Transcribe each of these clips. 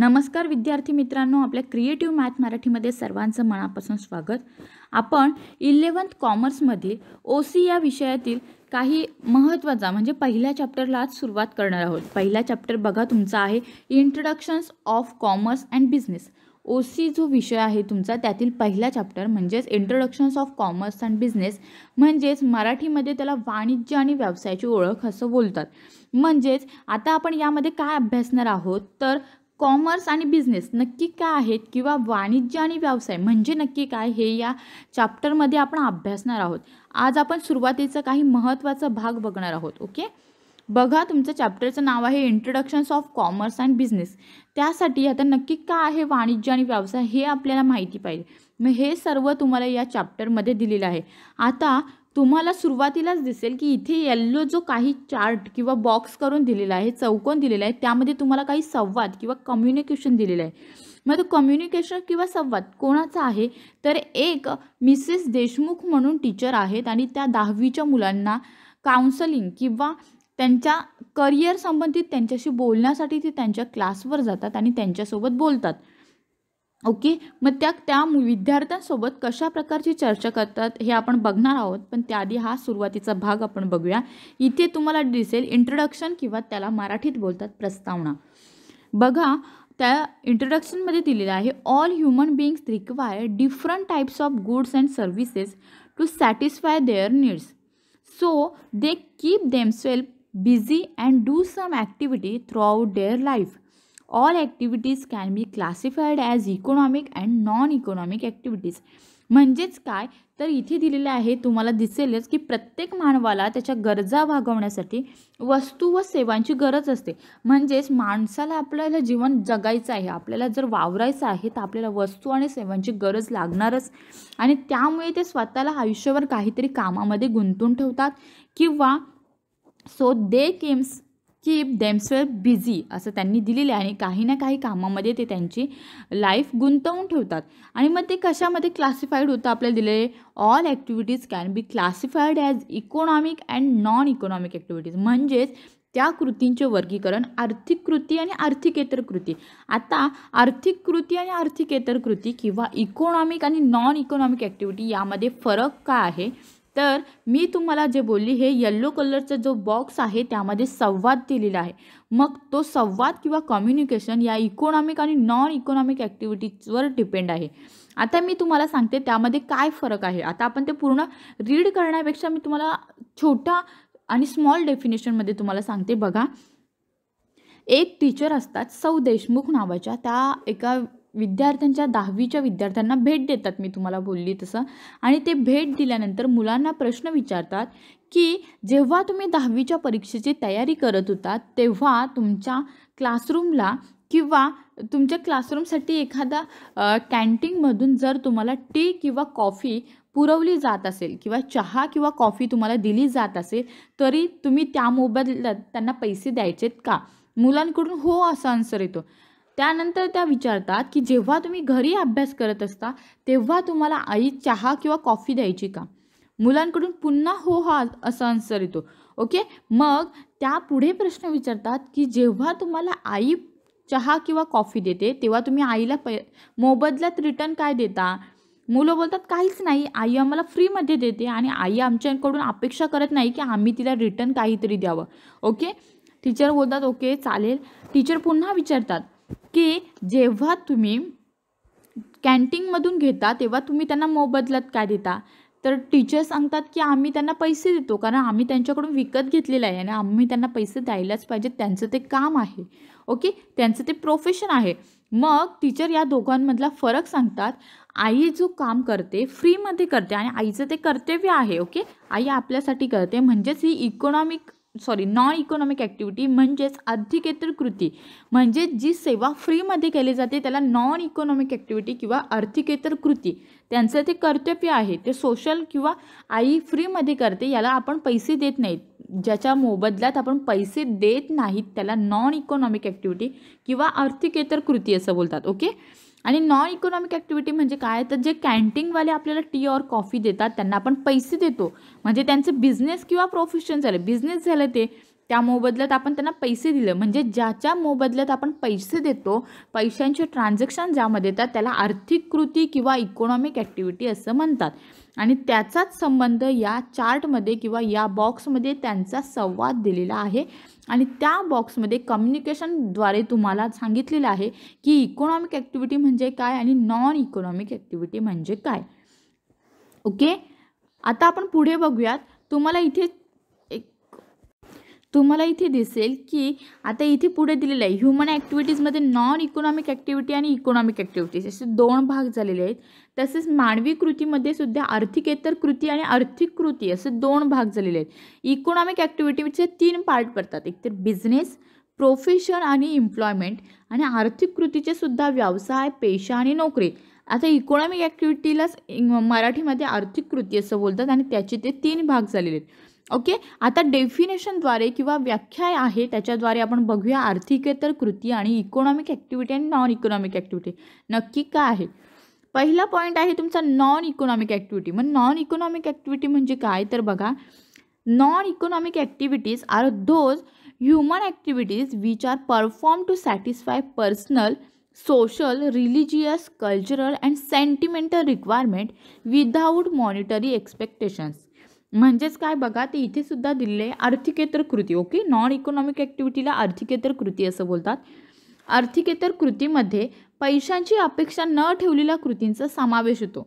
नमस्कार विद्यार्थी मित्रांनो आपल्या क्रिएटिव्ह मॅथ मराठीमध्ये सर्वांचं मनापासून स्वागत आपण इलेवन्थ कॉमर्समध्ये ओ सी या विषयातील काही महत्त्वाचा म्हणजे पहिल्या चॅप्टरला आज सुरुवात करणार आहोत पहिला चॅप्टर बघा तुमचा आहे introductions of commerce and business O C जो विषय आहे तुमचा त्यातील पहिला चॅप्टर म्हणजेच introductions of commerce and business म्हणजेच मराठीमध्ये त्याला वाणिज्य आणि व्यवसायाची ओळख असं बोलतात म्हणजेच आता आपण यामध्ये काय अभ्यासणार आहोत तर कॉमर्स आणि बिझनेस नक्की काय आहेत किंवा वाणिज्य आणि व्यवसाय म्हणजे नक्की काय हे या चॅप्टरमध्ये आपण अभ्यासणार आहोत आज आपण सुरुवातीचा काही महत्त्वाचा भाग बघणार आहोत ओके बघा तुमचं चॅप्टरचं नाव आहे introductions of commerce and business त्यासाठी आता नक्की काय आहे वाणिज्य आणि व्यवसाय हे आपल्याला माहिती पाहिजे मग हे सर्व तुम्हाला या चॅप्टरमध्ये दिलेलं आहे आता तुम्हाला सुरुवातीलाच दिसेल की इथे येल्लो जो काही चार्ट किंवा बॉक्स करून दिलेला आहे चौकोन दिलेला आहे त्यामध्ये तुम्हाला काही संवाद किंवा कम्युनिकेशन दिलेलं आहे मग तो कम्युनिकेशन किंवा संवाद कोणाचा आहे तर एक मिसेस देशमुख म्हणून टीचर आहेत आणि त्या दहावीच्या मुलांना काउन्सलिंग किंवा त्यांच्या करिअर संबंधित त्यांच्याशी बोलण्यासाठी ते त्यांच्या क्लासवर जातात आणि त्यांच्यासोबत बोलतात ओके मग त्या त्या विद्यार्थ्यांसोबत कशा प्रकारची चर्चा करतात हे आपण बघणार आहोत पण त्याआधी हा सुरुवातीचा भाग आपण बघूया इथे तुम्हाला दिसेल इंट्रोडक्शन किंवा त्याला मराठीत बोलतात प्रस्तावना बघा त्या इंट्रोडक्शनमध्ये दिलेलं आहे all human beings require different types of goods and services to satisfy their needs so they keep themselves busy and do some activity throughout their life all activities can be classified as economic and non economic activities म्हणजेच काय तर इथे दिलेलं आहे तुम्हाला दिसेलच की प्रत्येक मानवाला त्याच्या गरजा भागवण्यासाठी वस्तू व सेवांची गरज असते म्हणजेच माणसाला आपल्याला जीवन जगायचं आहे आपल्याला जर वावरायचं आहे तर आपल्याला वस्तू आणि सेवांची गरज लागणारच आणि त्यामुळे ते स्वतःला आयुष्यावर काहीतरी कामामध्ये गुंतून ठेवतात किंवा so they came keep themselves busy असं त्यांनी दिलेलं आहे आणि काही ना काही कामामध्ये ते त्यांची लाईफ गुंतवून ठेवतात आणि मग ते कशामध्ये क्लासिफाईड होतं आपल्याला दिलेले all activities can be classified as economic and non economic activities म्हणजेच त्या कृतींचे वर्गीकरण आर्थिक कृती आणि आर्थिकेतर कृती आता आर्थिक कृती आणि आर्थिकेतर कृती किंवा इकॉनॉमिक आणि नॉन इकॉनॉमिक ॲक्टिव्हिटी यामध्ये फरक काय आहे तर मी तुम्हाला जे बोलली हे यल्लो कलरचा जो बॉक्स आहे त्यामध्ये संवाद दिलेला आहे मग तो संवाद किंवा कम्युनिकेशन या इकॉनॉमिक आणि नॉन इकॉनॉमिक ॲक्टिव्हिटीजवर डिपेंड आहे आता मी तुम्हाला सांगते त्यामध्ये काय फरक आहे आता आपण ते पूर्ण रीड करण्यापेक्षा मी तुम्हाला छोटा आणि स्मॉल डेफिनेशनमध्ये तुम्हाला सांगते बघा एक टीचर असतात सौ देशमुख नावाच्या त्या एका विद्यार्थ्यांच्या दहावीच्या विद्यार्थ्यांना भेट देतात मी तुम्हाला बोलली तसं आणि ते भेट दिल्यानंतर मुलांना प्रश्न विचारतात की जेव्हा तुम्ही दहावीच्या परीक्षेची तयारी करत होता तेव्हा तुमच्या क्लासरूमला किंवा तुमच्या क्लासरूमसाठी एखादा कॅन्टीनमधून जर तुम्हाला टी किंवा कॉफी पुरवली जात असेल किंवा चहा किंवा कॉफी तुम्हाला दिली जात असेल तरी तुम्ही त्या मोबदल्यात त्यांना पैसे द्यायचेत का मुलांकडून हो असा आन्सर येतो त्यानंतर त्या विचारतात की जेव्हा तुम्ही घरी अभ्यास करत असता तेव्हा तुम्हाला आई चहा किंवा कॉफी द्यायची का मुलांकडून पुन्हा हो हा असा आन्सर येतो ओके मग त्या पुढे प्रश्न विचारतात की जेव्हा तुम्हाला आई चहा किंवा कॉफी देते तेव्हा तुम्ही आईला पै मोबदल्यात रिटर्न काय देता मुलं बोलतात काहीच नाही आई आम्हाला फ्रीमध्ये देते आणि आई आमच्याकडून अपेक्षा करत नाही की आम्ही तिला रिटर्न काहीतरी द्यावं ओके टीचर बोलतात ओके चालेल टीचर पुन्हा विचारतात की जेव्हा तुम्ही कॅन्टीनमधून घेता तेव्हा तुम्ही त्यांना मोबदलात काय देता तर टीचर सांगतात की आम्ही त्यांना पैसे देतो कारण आम्ही त्यांच्याकडून विकत घेतलेलं आहे आणि आम्ही त्यांना पैसे द्यायलाच पाहिजे त्यांचं ते काम आहे ओके त्यांचं ते प्रोफेशन आहे मग टीचर या दोघांमधला फरक सांगतात आई जो काम करते फ्रीमध्ये करते आणि आईचं ते कर्तव्य आहे ओके आई आपल्यासाठी करते म्हणजेच ही economic sorry non economic activity म्हणजेच आर्थिकेतर कृती म्हणजे जी सेवा फ्रीमध्ये केली जाते त्याला नॉन इकॉनॉमिक ॲक्टिव्हिटी किंवा आर्थिकेतर कृती त्यांचं ते कर्तव्य आहे ते सोशल किंवा आई फ्रीमध्ये करते याला आपण पैसे देत नाहीत ज्याच्या मोबदल्यात आपण पैसे देत नाहीत त्याला नॉन इकॉनॉमिक ॲक्टिव्हिटी किंवा आर्थिकेतर कृती असं बोलतात ओके आणि नॉन इकॉनॉमिक ॲक्टिव्हिटी म्हणजे काय तर जे कॅन्टीनवाले आपल्याला टी और कॉफी देतात त्यांना आपण पैसे देतो म्हणजे त्यांचं बिझनेस किंवा प्रोफेशन झालं बिझनेस झालं ते त्या मोबदल्यात आपण त्यांना पैसे दिले म्हणजे ज्याच्या मोबदल्यात आपण पैसे देतो पैशांचे ट्रान्झॅक्शन ज्यामध्ये येतात त्याला आर्थिक कृती किंवा इकॉनॉमिक ॲक्टिव्हिटी असं म्हणतात आणि त्याचाच संबंध या चार्टमध्ये किंवा या बॉक्समध्ये त्यांचा संवाद दिलेला आहे आणि त्या बॉक्समध्ये कम्युनिकेशनद्वारे तुम्हाला सांगितलेलं आहे की इकॉनॉमिक ॲक्टिव्हिटी म्हणजे काय आणि नॉन इकॉनॉमिक ॲक्टिव्हिटी म्हणजे काय ओके आता आपण पुढे बघूयात तुम्हाला इथे तुम्हाला इथे दिसेल की आता इथे पुढे दिलेलं आहे ह्युमन ॲक्टिव्हिटीजमध्ये नॉन इकॉनॉमिक ॲक्टिव्हिटी आणि इकॉनॉमिक ॲक्टिव्हिटीज असे दोन भाग झालेले आहेत तसेच मानवी कृतीमध्ये सुद्धा आर्थिकेतर कृती आणि आर्थिक कृती असे दोन भाग झालेले आहेत इकॉनॉमिक ॲक्टिव्हिटीचे तीन पार्ट पडतात एकतर बिझनेस प्रोफेशन आणि एम्प्लॉयमेंट आणि आर्थिक कृतीचे सुद्धा व्यवसाय पेशा आणि नोकरी आता इकॉनॉमिक ॲक्टिव्हिटीलाच मराठीमध्ये आर्थिक कृती असं बोलतात आणि त्याचे ते तीन भाग झालेले आहेत ओके आता डेफिनेशनद्वारे किंवा व्याख्या आहे त्याच्याद्वारे आपण बघूया आर्थिकेतर कृती आणि इकॉनॉमिक ॲक्टिव्हिटी आणि नॉन इकॉनॉमिक ॲक्टिव्हिटी नक्की काय आहे पहिला पॉईंट आहे तुमचा नॉन इकॉनॉमिक ॲक्टिव्हिटी मग नॉन इकॉनॉमिक ॲक्टिव्हिटी म्हणजे काय तर बघा non economic activities are those human activities which are perform to satisfy personal social religious cultural and sentimental requirement without monetary expectations म्हणजेच काय बघा ते इथे सुद्धा दिलेले आर्थिकेतर कृती ओके नॉन इकॉनॉमिक ऍक्टिव्हिटीला आर्थिकेतर कृती असं बोलतात आर्थिकेतर कृतीमध्ये पैशांची अपेक्षा न ठेवलेल्या कृतींचा समावेश होतो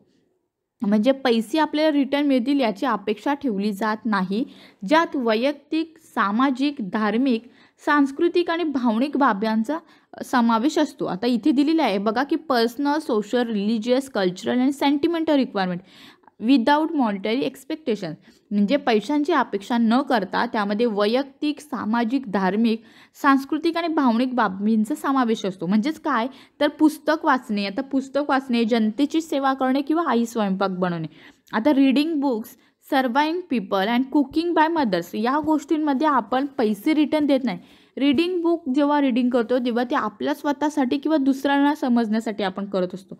म्हणजे पैसे आपल्याला रिटर्न मिळतील याची अपेक्षा ठेवली जात नाही ज्यात वैयक्तिक सामाजिक धार्मिक सांस्कृतिक आणि भावनिक बाब्यांचा समावेश असतो आता इथे दिलेला आहे बघा की पर्सनल सोशल रिलिजियस कल्चरल आणि sentimental requirement without monetary expectation म्हणजे पैशांची अपेक्षा न करता त्यामध्ये वैयक्तिक सामाजिक धार्मिक सांस्कृतिक आणि भावनिक बाबींचा समावेश असतो म्हणजेच काय तर पुस्तक वाचणे आता पुस्तक वाचणे जनतेची सेवा करणे किंवा आई स्वयंपाक बनवणे आता reading books serving people and cooking by mothers या गोष्टींमध्ये आपण पैसे रिटर्न देत नाही रीडिंग बुक जेव्हा रीडिंग करतो तेव्हा ते आपल्या स्वतःसाठी किंवा दुसऱ्यांना समजण्यासाठी आपण करत असतो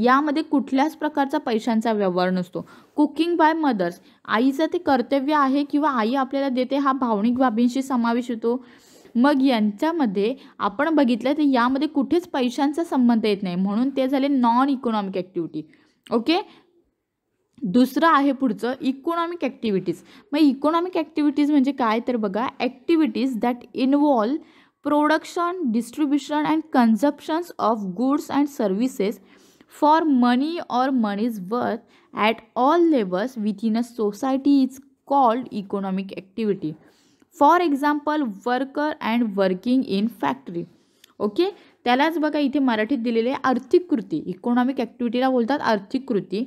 यामध्ये कुठल्याच प्रकारचा पैशांचा व्यवहार नसतो कुकिंग बाय मदर्स आईचं ते कर्तव्य आहे किंवा आई आपल्याला देते हा भावनिक बाबींशी समावेश होतो मग यांच्यामध्ये आपण बघितलं तर यामध्ये कुठेच पैशांचा संबंध येत नाही म्हणून ते झाले नॉन इकॉनॉमिक ॲक्टिव्हिटी ओके दुसरं आहे पुढचं इकॉनॉमिक ॲक्टिव्हिटीज मग इकॉनॉमिक ॲक्टिव्हिटीज म्हणजे काय तर बघा activities that involve production distribution and consumptions of goods and services for or money is worth at all levels with in a society is called economic activity for example worker and working in factory okay त्यालाच बघा इथे मराठीत दिलेले आर्थिक कृती economic ॲक्टिव्हिटीला बोलतात आर्थिक कृती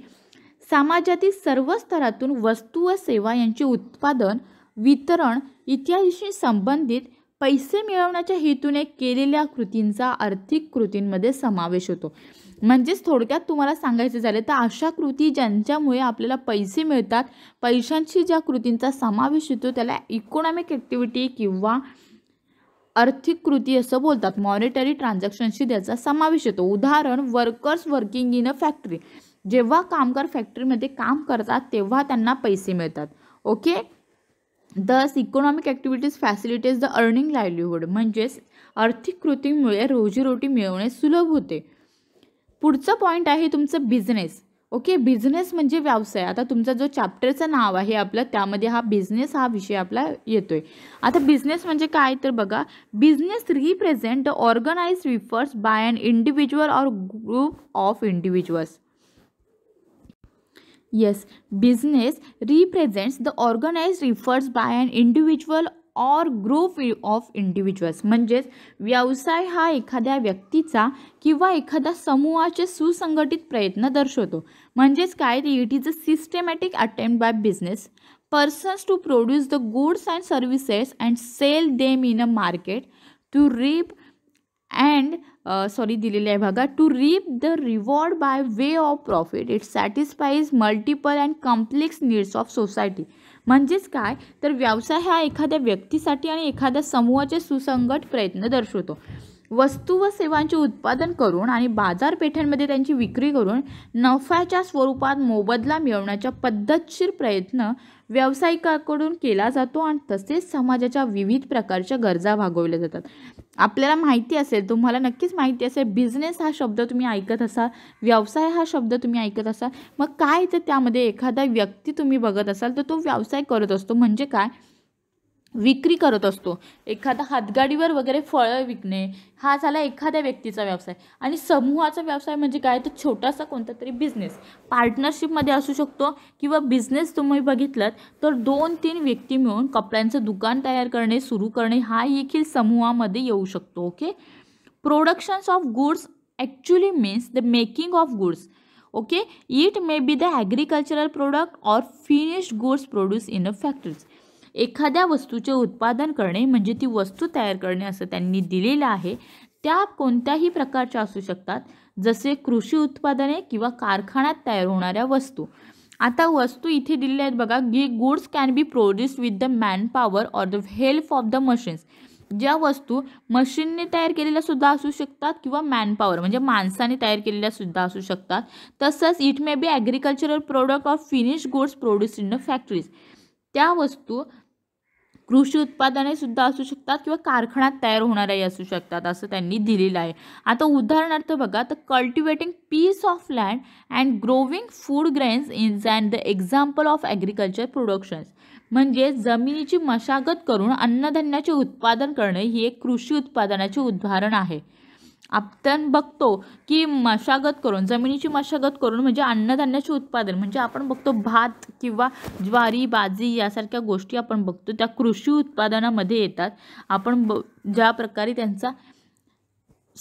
समाजातील सर्व स्तरातून वस्तू व सेवा यांचे उत्पादन वितरण इत्यादीशी संबंधित पैसे मिळवण्याच्या हेतूने केलेल्या कृतींचा आर्थिक कृतींमध्ये समावेश होतो म्हणजेच थोडक्यात तुम्हाला सांगायचे झाले तर अशा कृती ज्यांच्यामुळे आपल्याला पैसे मिळतात पैशांशी ज्या कृतींचा समावेश होतो त्याला इकॉनॉमिक ॲक्टिव्हिटी किंवा आर्थिक कृती असं बोलतात मॉनिटरी ट्रान्झॅक्शनशी त्याचा समावेश येतो उदाहरण workers working in a factory जेव्हा कामगार फॅक्टरीमध्ये काम करतात तेव्हा त्यांना पैसे मिळतात okay thus economic activities facilities the earning livelihood म्हणजेच आर्थिक कृतींमुळे रोजीरोटी मिळवणे सुलभ होते पुढचं पॉईंट आहे तुमचं बिझनेस ओके बिझनेस म्हणजे व्यवसाय आता तुमचा जो चॅप्टरचं नाव आहे आपलं त्यामध्ये हा बिझनेस हा विषय आपला येतोय आता बिझनेस म्हणजे काय तर बघा business represent organize refers by an individual or group of individuals yes business represents the organize refers by an individual or group of individuals म्हणजेच व्यवसाय हा एखाद्या व्यक्तीचा किंवा एखाद्या समूहाचे सुसंघटित प्रयत्न दर्शवतो म्हणजेच काय it is a systematic attempt by business persons to produce the goods and services and sell them in a market to reap and sorry दिलेले आहे बघा to reap the reward by way of profit it satisfies multiple and complex needs of society म्हणजेच काय तर व्यवसाय हा एखाद्या व्यक्तीसाठी आणि एखाद्या समूहाचे सुसंगत प्रयत्न दर्शवतो वस्तू व सेवांचे उत्पादन करून आणि बाजारपेठांमध्ये त्यांची विक्री करून नफ्याच्या स्वरूपात मोबदला मिळवण्याचा पद्धतशीर प्रयत्न व्यावसायिकाकडून केला जातो आणि तसेच समाजाच्या विविध प्रकारच्या गरजा भागवल्या जातात आपल्याला माहिती असेल तुम्हाला नक्कीच माहिती असेल बिझनेस हा शब्द तुम्ही ऐकत असाल व्यवसाय हा शब्द तुम्ही ऐकत असाल मग काय तर त्यामध्ये एखादा व्यक्ती तुम्ही बघत असाल तर तो व्यवसाय करत असतो म्हणजे काय विक्री करत असतो एखादा हातगाडीवर वगैरे फळं विकणे हा झाला एखाद्या व्यक्तीचा व्यवसाय आणि समूहाचा व्यवसाय म्हणजे काय तर छोटासा कोणता तरी बिझनेस पार्टनरशिपमध्ये असू शकतो किंवा बिझनेस तुम्ही बघितलात तर दोन तीन व्यक्ती मिळून कपड्यांचं दुकान तयार करणे सुरू करणे हा देखील समूहामध्ये येऊ शकतो okay productions of goods actually means the making of goods okay it may be the agricultural product or finished goods produce in a factories एखाद्या वस्तूचे उत्पादन करणे म्हणजे ती वस्तू तयार करणे असं त्यांनी दिलेलं आहे त्या कोणत्याही प्रकारच्या असू शकतात जसे कृषी उत्पादने किंवा कारखान्यात तयार होणाऱ्या वस्तू आता वस्तू इथे दिलेल्या आहेत बघा गी goods can be produced with the man power or the help of the machines ज्या वस्तू मशीनने तयार केलेल्या सुद्धा असू शकतात किंवा मॅनपॉवर म्हणजे माणसाने तयार केलेल्या सुद्धा असू शकतात तसंच it may be agricultural product of finish goods produce in the factories त्या वस्तू कृषी उत्पादने सुद्धा असू शकतात किंवा कारखान्यात तयार होणाऱ्याही असू शकतात असं त्यांनी दिलेलं आहे आता उदाहरणार्थ बघा तर cultivating piece of land and growing food grains is and the example of agriculture productions म्हणजे जमिनीची मशागत करून अन्नधान्याचे उत्पादन करणे ही एक कृषी उत्पादनाचे उदाहरण आहे आपण बघतो की मशागत करून जमिनीची मशागत करून म्हणजे अन्नधान्याचे उत्पादन म्हणजे आपण बघतो भात किंवा ज्वारी बाजी यासारख्या गोष्टी आपण बघतो त्या कृषी उत्पादनामध्ये येतात आपण ब ज्या प्रकारे त्यांचा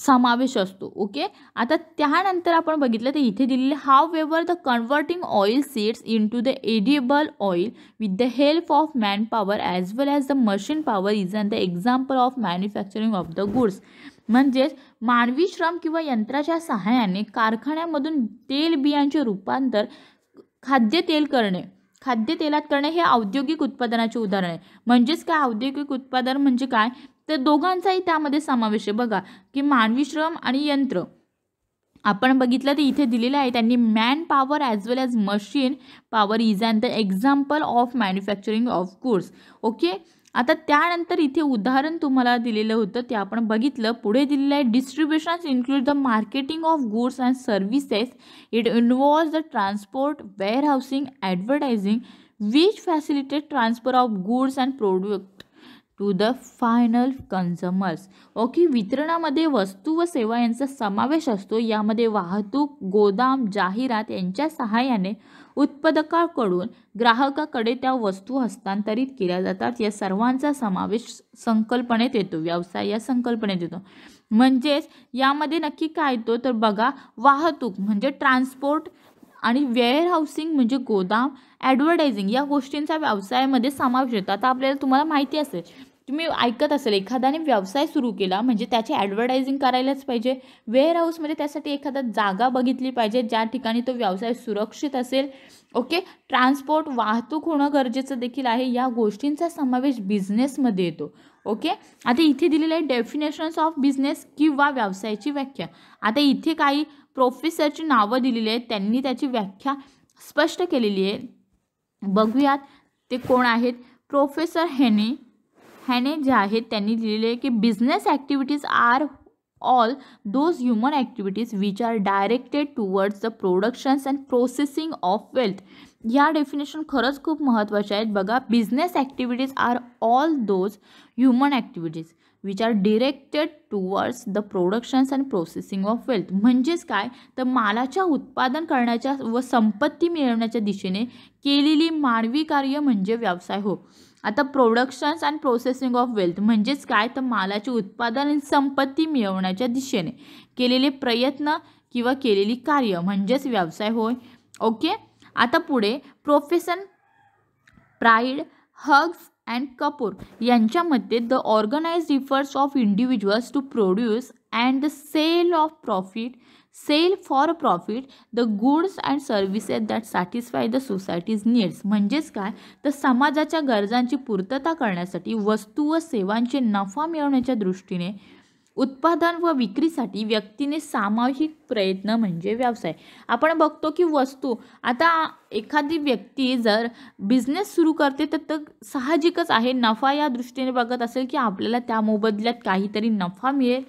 समावेश असतो ओके आता त्यानंतर आपण बघितलं तर इथे दिलेले however the converting oil seeds in to the edible oil with the help of man power as well as the machine power is an the example of manufacturing of the goods म्हणजेच मानवी श्रम किंवा यंत्राच्या सहाय्याने कारखान्यामधून तेल बियांचे रूपांतर खाद्यतेल करणे खाद्यतेलात करणे हे औद्योगिक उत्पादनाचे उदाहरण आहे म्हणजेच काय औद्योगिक उत्पादन म्हणजे काय तर दोघांचाही त्यामध्ये समावेश आहे बघा की मानवी श्रम आणि यंत्र आपण बघितलं तर इथे दिलेलं आहे त्यांनी man power as well as machine power is and the example of manufacturing of goods okay आता त्यानंतर इथे उदाहरण तुम्हाला दिलेलं होतं ते आपण बघितलं पुढे दिलेलं आहे distribution include the marketing of goods and services it involve the transport warehousing advertising which facilitated transfer of goods and product to the final consumers okay वितरणामध्ये वस्तू व सेवा यांचा समावेश असतो यामध्ये वाहतूक गोदाम जाहिरात यांच्या सहाय्याने उत्पादकाकडून ग्राहकाकडे त्या वस्तू हस्तांतरित केल्या जातात या सर्वांचा समावेश संकल्पनेत येतो व्यवसाय या संकल्पनेत येतो म्हणजेच यामध्ये नक्की काय येतो तर बघा वाहतूक म्हणजे ट्रान्सपोर्ट आणि हाऊसिंग म्हणजे गोदाम ॲडव्हर्टायझिंग या गोष्टींचा व्यवसायामध्ये समावेश होतो आता आपल्याला तुम्हाला माहिती असेल तुम्ही ऐकत असेल एखाद्याने व्यवसाय सुरू केला म्हणजे त्याची ॲडव्हर्टायझिंग करायलाच पाहिजे वेअरहाऊसमध्ये त्यासाठी एखादा जागा बघितली पाहिजे ज्या ठिकाणी तो व्यवसाय सुरक्षित असेल ओके ट्रान्सपोर्ट वाहतूक होणं गरजेचं देखील आहे या गोष्टींचा समावेश बिझनेसमध्ये येतो ओके आता इथे दिलेलं आहे डेफिनेशन्स ऑफ बिझनेस किंवा व्यवसायाची व्याख्या आता इथे काही प्रोफेसरची नावं दिलेली आहेत त्यांनी त्याची व्याख्या स्पष्ट केलेली आहे बघूयात ते कोण आहेत प्रोफेसर हेनी हैने जे आहे त्यांनी है कि की business activities are all those human activities which are directed towards the productions and processing of wealth या डेफिनेशन खरंच खूप महत्त्वाच्या आहेत बघा business activities are all those human activities which are directed towards the productions and processing of wealth म्हणजेच काय तर मालाच्या उत्पादन करण्याच्या व संपत्ती मिळवण्याच्या दिशेने केलेली मानवी कार्य म्हणजे व्यवसाय हो आता productions and processing of wealth म्हणजेच काय तर मालाचे उत्पादन आणि संपत्ती मिळवण्याच्या दिशेने केलेले प्रयत्न किंवा केलेली कार्य म्हणजेच व्यवसाय होय ओके आता पुढे profession Pride Hughes and Kapoor यांच्यामध्ये the organize efforts of individuals to produce and the sale of profit sale for profit the goods and services that satisfy the society's needs म्हणजेच काय तर समाजाच्या गरजांची पूर्तता करण्यासाठी वस्तू व सेवांचे नफा मिळवण्याच्या दृष्टीने उत्पादन व विक्रीसाठी व्यक्तीने सामाजिक प्रयत्न म्हणजे व्यवसाय आपण बघतो की वस्तू आता एखादी व्यक्ती जर बिझनेस सुरू करते तर साहजिकच आहे नफा या दृष्टीने बघत असेल की आपल्याला त्या मोबदल्यात काहीतरी नफा मिळेल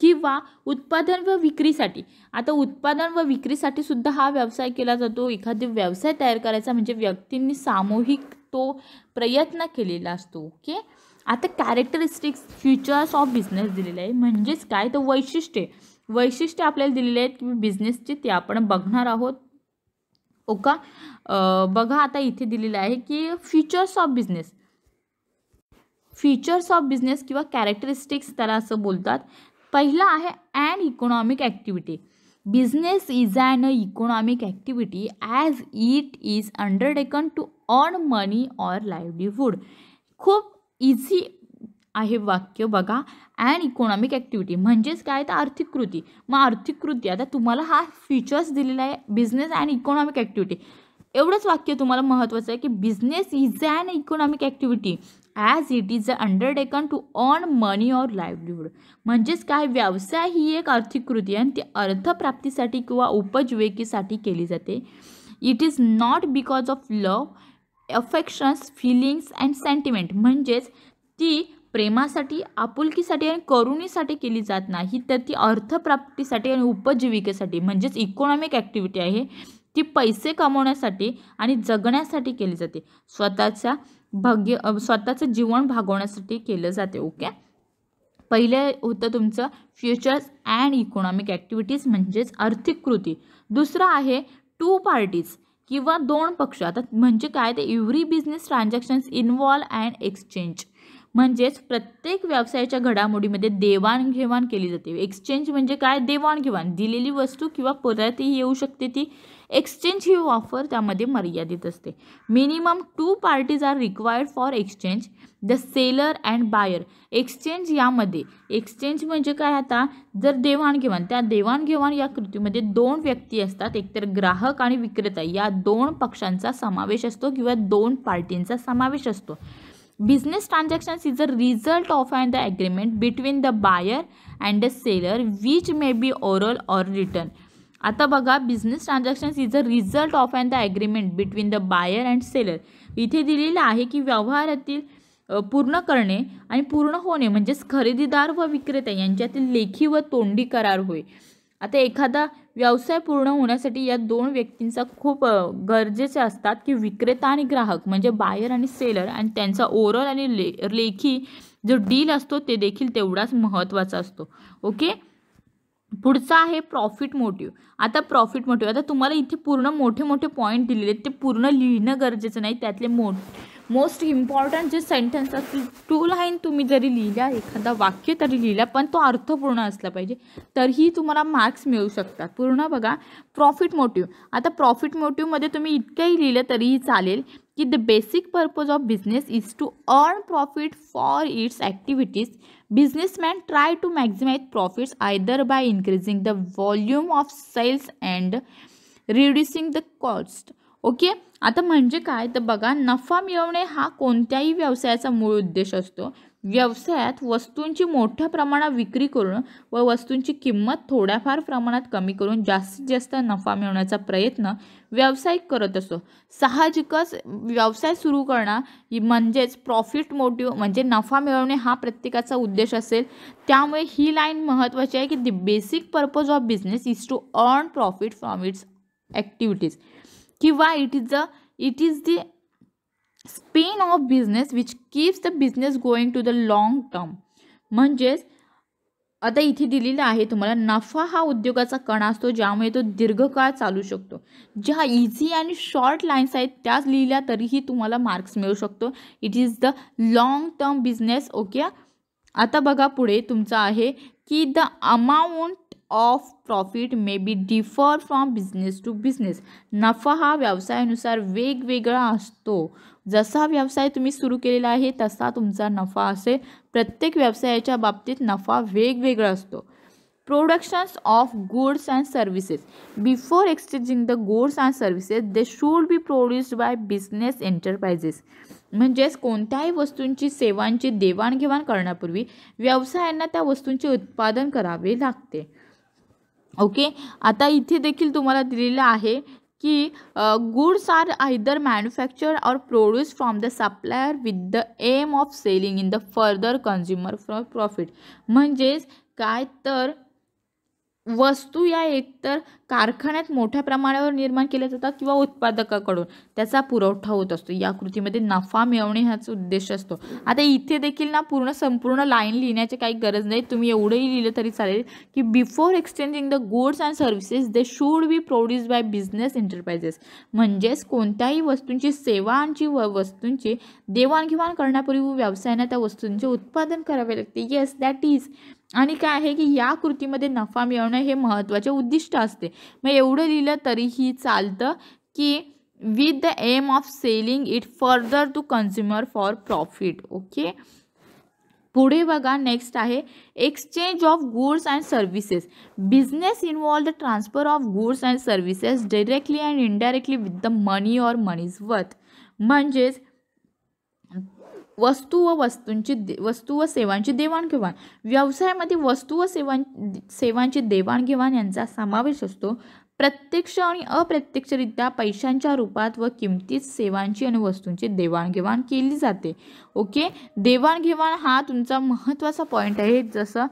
किंवा उत्पादन व विक्रीसाठी आता उत्पादन व विक्रीसाठी सुद्धा हा व्यवसाय केला जातो एखादी व्यवसाय तयार करायचा म्हणजे व्यक्तींनी सामूहिक तो प्रयत्न केलेला असतो ओके आता कॅरेक्टरिस्टिक्स फ्युचर्स ऑफ बिझनेस दिलेले आहे म्हणजेच काय तर वैशिष्ट्ये वैशिष्ट्ये आपल्याला दिलेले आहेत की बिझनेसचे ते आपण बघणार आहोत ओका बघा आता इथे दिलेलं आहे की futures of business features of business किंवा कॅरेक्टरिस्टिक्स त्याला असं बोलतात पहिला आहे and economic activity business is a economic activity as it is undertaken to earn money or livelihood खूप इझी आहे वाक्य बघा अँड इकॉनॉमिक ॲक्टिव्हिटी म्हणजेच काय तर आर्थिक कृती मग आर्थिक कृती आता तुम्हाला हा फीचर्स दिलेला आहे बिझनेस अँड इकॉनॉमिक ॲक्टिव्हिटी एवढंच वाक्य तुम्हाला महत्त्वाचं आहे की business is and economic activity as it is a undertaken to earn money or livelihood म्हणजेच काय व्यवसाय ही एक आर्थिक कृती आणि ती अर्थप्राप्तीसाठी किंवा उपजीविकेसाठी केली जाते it is not because of love affections feelings and sentiment म्हणजेच ती प्रेमासाठी आपुलकीसाठी आणि करुणीसाठी केली जात नाही तर ती अर्थप्राप्तीसाठी आणि उपजीविकेसाठी म्हणजेच इकॉनॉमिक ॲक्टिव्हिटी आहे ती पैसे कमवण्यासाठी आणि जगण्यासाठी केली जाते स्वतःचा भाग्य स्वतःचं जीवन भागवण्यासाठी केलं जाते ओके पहिले होतं तुमचं फ्युचर्स अँड इकॉनॉमिक ॲक्टिव्हिटीज म्हणजेच आर्थिक कृती दुसरं आहे टू पार्टीज किंवा दोन पक्ष आता म्हणजे काय ते every business transactions involve and exchange म्हणजेच प्रत्येक व्यवसायाच्या घडामोडीमध्ये देवाणघेवाण केली जाते एक्सचेंज म्हणजे काय देवाणघेवाण दिलेली वस्तू किंवा परत येऊ शकते ती एक्सचेंज ही ऑफर त्यामध्ये मर्यादित असते minimum two parties are required for exchange the seller and buyer exchange यामध्ये एक्सचेंज म्हणजे काय आता जर देवाणघेवाण त्या देवाणघेवाण या कृतीमध्ये दोन व्यक्ती असतात एकतर ग्राहक आणि विक्रेता या दोन पक्षांचा समावेश असतो किंवा दोन पार्टींचा समावेश असतो business transactions is a result of and the agreement between the buyer and the seller which may be oral or return आता बघा business transactions is a result of and the agreement between the buyer and seller इथे दिलेलं आहे की व्यवहारातील पूर्ण करणे आणि पूर्ण होणे म्हणजेच खरेदीदार व विक्रेता यांच्यातील लेखी व तोंडी करार होय आता एखादा व्यवसाय पूर्ण होण्यासाठी या दोन व्यक्तींचा खूप गरजेचे असतात की विक्रेता आणि ग्राहक म्हणजे बायर आणि सेलर आणि त्यांचा ओरल आणि ले लेखी जो डील असतो ते देखील तेवढाच महत्त्वाचा असतो ओके पुढचा आहे प्रॉफिट मोटिव्ह आता प्रॉफिट मोटिव्ह आता तुम्हाला इथे पूर्ण मोठे मोठे पॉईंट दिलेले आहेत ते पूर्ण लिहिणं गरजेचं नाही त्यातले मो मोस्ट इम्पॉर्टंट जे सेंटेन्स असतील टू लाईन तुम्ही जरी लिहिल्या एखादा वाक्य तरी लिहिला पण तो अर्थपूर्ण असला पाहिजे तरीही तुम्हाला मार्क्स मिळू शकतात पूर्ण बघा प्रॉफिट मोटिव्ह आता प्रॉफिट मोटिव्हमध्ये तुम्ही इतकंही लिहिलं तरीही चालेल की the basic purpose of business is to earn profit for its activities businessman try to maximise profits either by increasing the volume of sales and reducing the cost okay आता म्हणजे काय तर बघा नफा मिळवणे हा कोणत्याही व्यवसायाचा मूळ उद्देश असतो व्यवसायात वस्तूंची मोठ्या प्रमाणात विक्री करून व वस्तूंची किंमत थोड्याफार प्रमाणात कमी करून जास्तीत जास्त नफा मिळवण्याचा प्रयत्न व्यावसायिक करत असतो साहजिकच व्यवसाय सुरू करणं म्हणजेच प्रॉफिट मोटिव्ह म्हणजे नफा मिळवणे हा प्रत्येकाचा उद्देश असेल त्यामुळे ही लाईन महत्त्वाची आहे की the basic purpose of business is to earn profit from its activities किंवा it is the it is the spine of business which keeps the business going to the long term म्हणजेच आता इथे दिलेलं आहे तुम्हाला नफा हा उद्योगाचा कणा असतो ज्यामुळे तो दीर्घकाळ चालू शकतो ज्या इझी आणि शॉर्ट लाईन्स आहेत त्याच लिहिल्या तरीही तुम्हाला मार्क्स मिळू शकतो it is the long term business okay आता बघा पुढे तुमचा आहे की the amount of profit may be differ from business to business नफा हा व्यवसायानुसार वेगवेगळा असतो जसा व्यवसाय तुम्ही सुरू केलेला आहे तसा तुमचा नफा असेल प्रत्येक व्यवसायाच्या बाबतीत नफा वेगवेगळा असतो productions of goods and services before exchanging the goods and services they should be produced by business enterprises म्हणजेच कोणत्याही वस्तूंची सेवांची देवाणघेवाण करण्यापूर्वी व्यवसायांना त्या वस्तूंचे उत्पादन करावे लागते ओके आता इथे देखील तुम्हाला दिलेलं आहे कि गुड्स आर आयदर मॅन्युफॅक्चर और produce from the supplier with the aim of selling in the further consumer for profit म्हणजेच काय तर वस्तू या एकतर कारखान्यात मोठ्या प्रमाणावर निर्माण केल्या जातात किंवा उत्पादकाकडून त्याचा पुरवठा होत असतो या कृतीमध्ये नफा मिळवणे ह्याच उद्देश असतो आता इथे देखील ना पूर्ण संपूर्ण लाईन लिहिण्याची काही गरज नाही तुम्ही एवढंही लिहिलं तरी चालेल की before exchanging the goods and services they should be produce by business enterprises म्हणजेच कोणत्याही वस्तूंची सेवांची व वस्तूंची देवाणघेवाण करण्यापूर्वी व्यवसायाने त्या वस्तूंचे उत्पादन करावे लागते येस दॅट इज आणि काय आहे की या कृतीमध्ये नफा मिळवणं हे महत्त्वाचे उद्दिष्ट असते मग एवढं लिहिलं तरीही चालतं की with the aim of selling it further to consumer for profit okay पुढे बघा नेक्स्ट आहे exchange of goods and services business involve the transfer of goods and services directly and indirectly with the money or money's worth म्हणजेच वस्तू व वस्तूंची वस्तू व सेवांची देवाणघेवाण व्यवसायामध्ये वस्तू व सेवां सेवांची देवाणघेवाण यांचा समावेश असतो प्रत्यक्ष आणि अप्रत्यक्षरित्या पैशांच्या रूपात व किमतीत सेवांची आणि वस्तूंची देवाणघेवाण केली जाते ओके देवाणघेवाण हा तुमचा महत्त्वाचा पॉईंट आहे जसं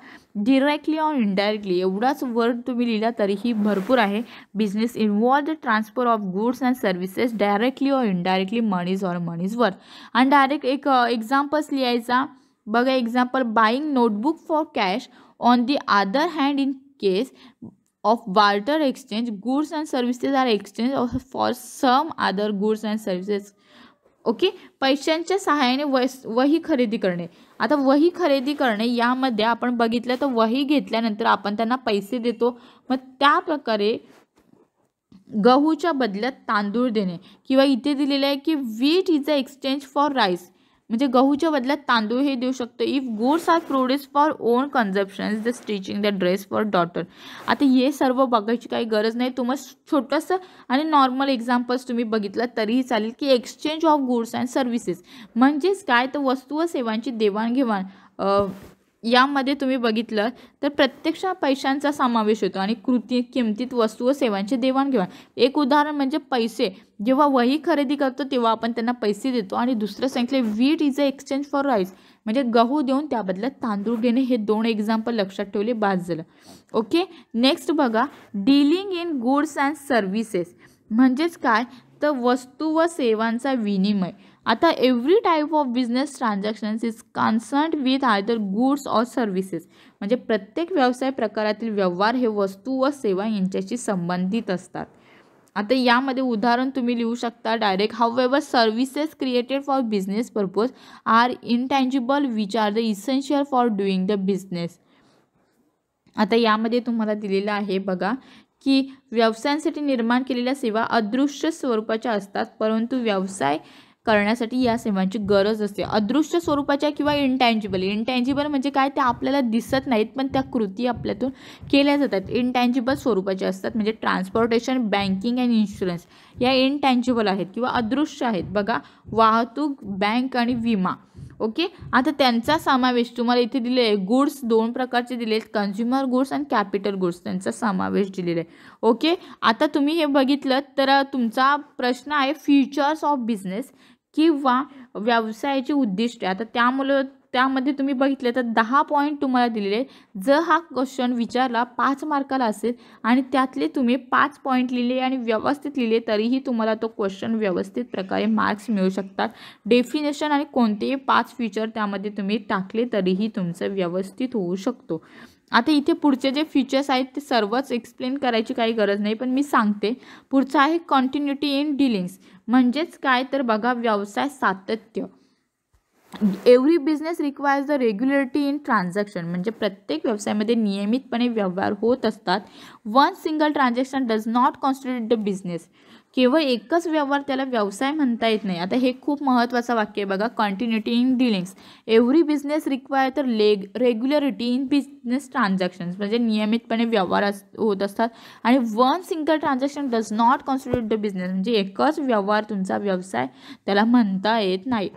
डिरेक्टली ऑर इनडायरेक्टली एवढाच वर्ड तुम्ही लिहिला तरीही भरपूर आहे business involve the transfer of goods and services directly or indirectly money's or money's worth आणि डायरेक्ट एक एक्झाम्पल्स uh, लिहायचा बघा example buying notebook for cash on the other hand in case of barter exchange goods and services are of for some other goods and services okay पैशांच्या सहाय्याने वही खरेदी करणे आता वही खरेदी करणे यामध्ये आपण बघितलं तर वही घेतल्यानंतर आपण त्यांना पैसे देतो मग त्या प्रकारे गहूच्या बदल्यात तांदूळ देणे किंवा इथे दिलेले आहे की wheat is a exchange for rice म्हणजे गहूच्या बदल्यात तांदूळ हे देऊ शकतो if goods are produce for own consumption is the stitching the dress for daughter आता हे सर्व बघायची काही गरज नाही तुम्हाला छोटंसं आणि नॉर्मल एक्झाम्पल्स तुम्ही बघितलं तरीही चालेल की exchange of goods and services म्हणजेच काय तर वस्तू व सेवांची देवाणघेवाण यामध्ये तुम्ही बघितलं तर प्रत्यक्ष पैशांचा समावेश होतो आणि कृती किमतीत वस्तू व सेवांची देवाणघेवाण एक उदाहरण म्हणजे पैसे जेव्हा वही खरेदी करतो तेव्हा आपण त्यांना पैसे देतो आणि दुसरं सांगितलं wheat is a exchange for rice म्हणजे गहू देऊन त्याबदल्यात तांदूळ घेणे हे दोन एक्झाम्पल लक्षात ठेवले बाद झालं ओके नेक्स्ट बघा dealing in goods and services म्हणजेच काय तर वस्तू व सेवांचा विनिमय आता every type of business transactions is concern with either goods or services म्हणजे प्रत्येक व्यवसाय प्रकारातील व्यवहार हे वस्तू व सेवा यांच्याशी संबंधित असतात आता यामध्ये उदाहरण तुम्ही लिहू शकता direct ever services created for business purpose are intangible which are the essential for doing the business आता यामध्ये तुम्हाला दिलेलं आहे बघा की व्यवसायांसाठी निर्माण केलेल्या सेवा अदृश्य स्वरूपाच्या असतात परंतु व्यवसाय करण्यासाठी या सेवांची गरज असते अदृश्य स्वरूपाच्या किंवा इंटँजिबल इनटँजिबल म्हणजे काय त्या आपल्याला दिसत नाहीत पण त्या कृती आपल्यातून केल्या जातात इंटेंजिबल स्वरूपाच्या असतात म्हणजे ट्रान्सपोर्टेशन बँकिंग अँड इन्शुरन्स या इनटॅन्जिबल आहेत किंवा अदृश्य आहेत बघा वाहतूक बँक आणि विमा ओके आता त्यांचा समावेश तुम्हाला इथे दिले आहे गुड्स दोन प्रकारचे दिले आहेत कन्झ्युमर गुड्स आणि कॅपिटल गुड्स त्यांचा समावेश दिलेला आहे ओके आता तुम्ही हे बघितलं तर तुमचा प्रश्न आहे फ्युचर्स ऑफ बिझनेस किंवा व्यवसायाची उद्दिष्ट आता त्यामुळं त्यामध्ये तुम्ही बघितले तर दहा पॉईंट तुम्हाला दिलेले जर हा क्वेश्चन विचारला पाच मार्काला असेल आणि त्यातले तुम्ही पाच पॉईंट लिहिले आणि व्यवस्थित लिहिले तरीही तुम्हाला तो क्वेश्चन व्यवस्थित प्रकारे मार्क्स मिळू शकतात डेफिनेशन आणि कोणतेही पाच फीचर त्यामध्ये तुम्ही टाकले तरीही तुमचं व्यवस्थित होऊ शकतो आता इथे पुढचे जे फीचर्स आहेत ते सर्वच एक्सप्लेन करायची काही गरज नाही पण मी सांगते पुढचं आहे कॉन्टिन्युटी इन डीलिंग्स म्हणजेच काय तर बघा व्यवसाय सातत्य every business requires the regularity in transaction म्हणजे प्रत्येक व्यवसायामध्ये नियमितपणे व्यवहार होत असतात one single transaction does not constitute the business केवळ एकच व्यवहार त्याला व्यवसाय म्हणता येत नाही आता हे खूप महत्त्वाचं वाक्य आहे बघा continuity in dealings every business require तर लेग रेग्युलरिटी इन बिझनेस ट्रान्झॅक्शन्स म्हणजे नियमितपणे व्यवहार अस होत असतात आणि one single transaction does not constitute the business म्हणजे एकच व्यवहार तुमचा व्यवसाय त्याला म्हणता येत नाही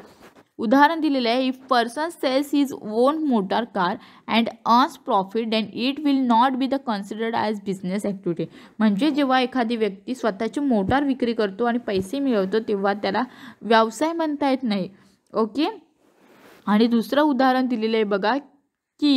उदाहरण दिलेलं आहे if person sells his own motor car and earns profit then it will not be the considered as business activity म्हणजे जेव्हा एखादी व्यक्ती स्वतःची मोटार विक्री करतो आणि पैसे मिळवतो तेव्हा त्याला व्यवसाय म्हणता येत नाही ओके आणि दुसरं उदाहरण दिलेलं आहे बघा की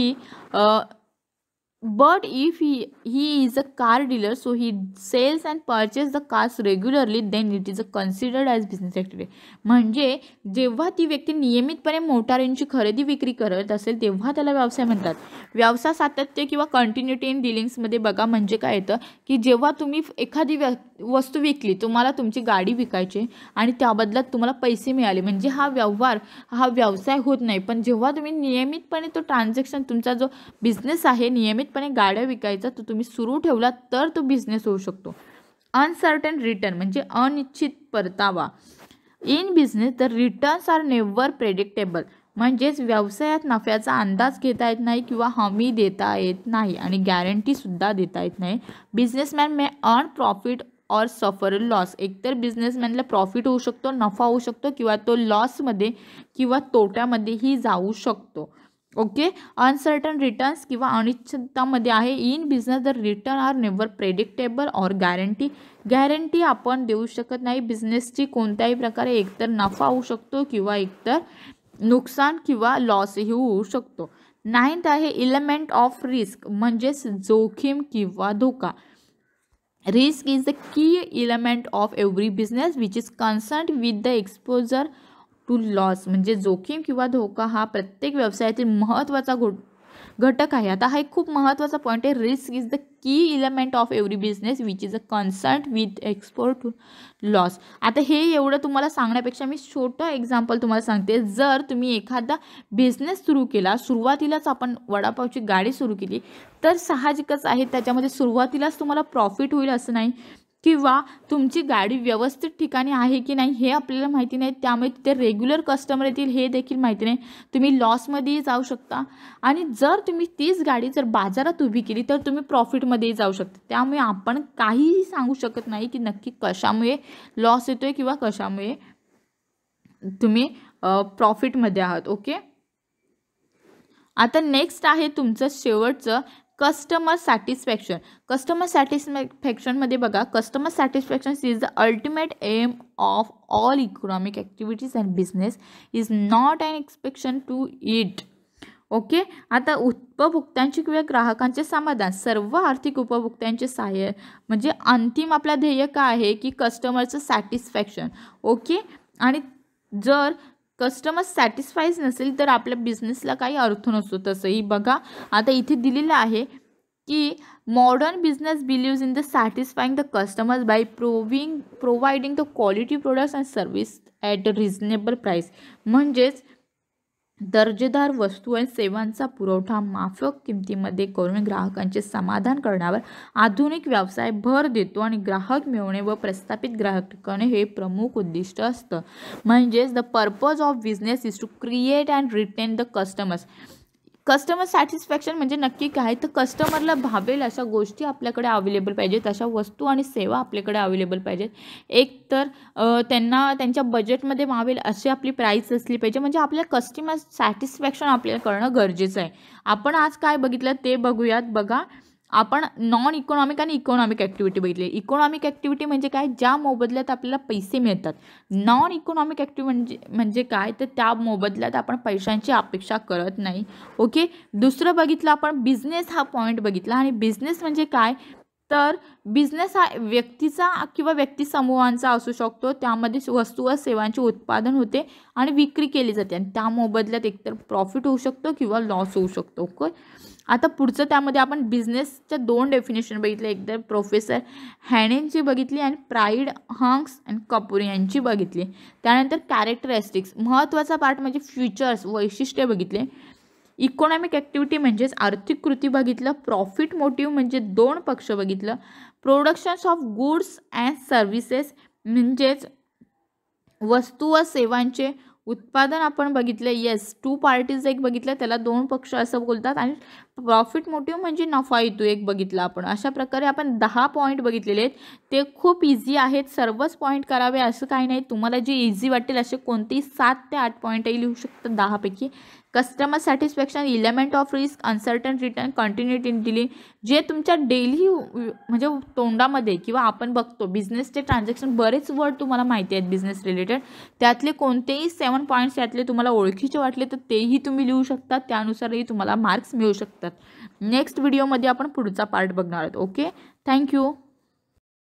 but if he he is a car dealer so he sells and purchase the cars regularly then it is a considered as business activity म्हणजे जेव्हा ती व्यक्ती नियमितपणे मोटारींची खरेदी विक्री करत असेल तेव्हा त्याला व्यवसाय म्हणतात व्यवसाय सातत्य किंवा कंटिन्युटी इन डिलिंग्समध्ये बघा म्हणजे काय येतं की जेव्हा तुम्ही एखादी व्य वस्तू विकली तुम्हाला तुमची गाडी विकायची आणि त्याबदल्यात तुम्हाला पैसे मिळाले म्हणजे हा व्यवहार हा व्यवसाय होत नाही पण जेव्हा तुम्ही नियमितपणे तो ट्रान्झॅक्शन तुमचा जो बिझनेस आहे नियमित नियमितपणे गाड्या विकायचा तो तुम्ही सुरू ठेवला तर तो बिझनेस होऊ शकतो अनसर्टन रिटर्न म्हणजे अनिश्चित परतावा in business the returns are never predictable म्हणजेच व्यवसायात नफ्याचा अंदाज घेता येत नाही किंवा हमी देता येत नाही आणि गॅरंटीसुद्धा देता येत नाही बिझनेसमॅन मे अर्न प्रॉफिट और सफर लॉस एकतर बिझनेसमॅनला प्रॉफिट होऊ शकतो नफा होऊ शकतो किंवा तो लॉसमध्ये किंवा तोट्यामध्येही जाऊ शकतो ओके अनसर्टन रिटर्न्स किंवा अनिश्चिततामध्ये आहे in business the return are never predictable और गॅरंटी गॅरंटी आपण देऊ शकत नाही बिझनेसची कोणत्याही प्रकारे एकतर नफा होऊ शकतो किंवा एकतर नुकसान किंवा लॉसही होऊ शकतो नाईन्थ आहे इलेमेंट ऑफ रिस्क म्हणजेच जोखीम किंवा धोका risk is the key element of every business which is concern with the exposure to loss म्हणजे जोखीम किंवा धोका हा प्रत्येक व्यवसायातील महत्त्वाचा घटक आहे आता हा एक खूप महत्त्वाचा पॉईंट आहे risk is the key element of every business which is a concern with exposure loss आता हे एवढं तुम्हाला सांगण्यापेक्षा मी छोटं एक्झाम्पल तुम्हाला सांगते जर तुम्ही एखादा बिझनेस सुरू केला सुरुवातीलाच आपण वडापावची गाडी सुरू केली तर साहजिकच आहे त्याच्यामध्ये सुरुवातीलाच तुम्हाला प्रॉफिट होईल असं नाही किंवा तुमची गाडी व्यवस्थित ठिकाणी आहे की नाही हे आपल्याला माहिती नाही त्यामुळे तिथे रेग्युलर कस्टमर येतील हे देखील माहिती नाही तुम्ही लॉसमध्येही जाऊ शकता आणि जर तुम्ही तीच गाडी जर बाजारात उभी केली तर तुम्ही प्रॉफिटमध्येही जाऊ शकता त्यामुळे आपण काहीही सांगू शकत नाही की नक्की कशामुळे लॉस येतोय किंवा कशामुळे तुम्ही प्रॉफिटमध्ये आहात ओके आता नेक्स्ट आहे तुमचं शेवटचं कस्टमर सॅटिस्फॅक्शन कस्टमर सॅटिस्फॅक्शनमध्ये बघा customer satisfaction is the ultimate aim of all economic activities and business is not and expectation to it okay आता उपभोक्त्यांचे किंवा ग्राहकांचे समाधान सर्व आर्थिक उपभोक्त्यांचे सहाय्य म्हणजे अंतिम आपला ध्येय काय आहे की कस्टमरचं सॅटिस्फॅक्शन ओके आणि जर कस्टमर सॅटिस्फाईज नसेल तर आपल्या बिझनेसला काही अर्थ नसतो तसंही बघा आता इथे दिलेलं आहे की modern business believes in the satisfying the customers by proving providing the quality products and service at a reasonable price म्हणजेच दर्जेदार वस्तू आणि सेवांचा पुरवठा माफक किमतीमध्ये करून ग्राहकांचे समाधान करण्यावर आधुनिक व्यवसाय भर देतो आणि ग्राहक मिळवणे व प्रस्थापित ग्राहक टिकवणे हे प्रमुख उद्दिष्ट असतं म्हणजेच the purpose of business is to create and retain the customers customer satisfaction म्हणजे नक्की काय तर कस्टमरला भावेल अशा गोष्टी आपल्याकडे अवेलेबल पाहिजेत अशा वस्तू आणि सेवा आपल्याकडे अवेलेबल पाहिजेत एक तर त्यांना त्यांच्या बजेटमध्ये मावेल अशी आपली प्राईस असली पाहिजे म्हणजे आपल्या कस्टमर सॅटिस्फॅक्शन आपल्याला करणं गरजेचं आहे आपण आज काय बघितलं ते बघूयात बघा आपण नॉन इकॉनॉमिक आणि इकॉनॉमिक ॲक्टिव्हिटी बघितली इकॉनॉमिक ॲक्टिव्हिटी म्हणजे काय ज्या मोबदल्यात आपल्याला पैसे मिळतात नॉन इकॉनॉमिक ॲक्टिव्ह म्हणजे म्हणजे काय तर त्या मोबदल्यात आपण पैशांची अपेक्षा करत नाही ओके दुसरं बघितलं आपण बिझनेस हा पॉईंट बघितला आणि बिझनेस म्हणजे काय तर बिझनेस हा व्यक्तीचा किंवा व्यक्ती समूहांचा असू शकतो त्यामध्ये वस्तू व सेवांचे उत्पादन होते आणि विक्री केली जाते आणि त्या मोबदल्यात एकतर प्रॉफिट होऊ शकतो किंवा लॉस होऊ शकतो ओके आता पुढचं त्यामध्ये आपण बिझनेसच्या दोन डेफिनेशन बघितले एकदा प्रोफेसर हॅनेनची बघितली आणि प्राईड हंक्स अँड कपूर यांची बघितली त्यानंतर कॅरेक्टरिस्टिक्स महत्त्वाचा पार्ट म्हणजे फ्युचर्स वैशिष्ट्ये बघितले इकॉनॉमिक ॲक्टिव्हिटी म्हणजेच आर्थिक कृती बघितलं प्रॉफिट मोटिव्ह म्हणजे दोन पक्ष बघितलं productions of goods and services म्हणजेच वस्तू व सेवांचे उत्पादन आपण बघितलं येस टू पार्टीज एक बघितलं त्याला दोन पक्ष असं बोलतात आणि प्रॉफिट मोटिव्ह म्हणजे नफा येतो एक बघितला आपण अशा प्रकारे आपण दहा पॉईंट बघितलेले आहेत ते खूप इझी आहेत सर्वच पॉईंट करावे असं काही नाही तुम्हाला जे इझी वाटेल असे कोणतेही सात ते आठ पॉईंटही लिहू शकतात दहापैकी customer satisfaction element of risk uncertain return in dealing जे तुमच्या डेली म्हणजे तोंडामध्ये किंवा आपण बघतो बिझनेसचे ट्रान्झॅक्शन बरेच वर्ड तुम्हाला माहिती आहेत बिझनेस रिलेटेड त्यातले कोणतेही सेवन पॉईंट्स यातले तुम्हाला ओळखीचे वाटले तर तेही तुम्ही लिहू शकता त्यानुसारही तुम्हाला मार्क्स मिळू शकतात नेक्स्ट व्हिडिओमध्ये आपण पुढचा पार्ट बघणार आहोत ओके थँक्यू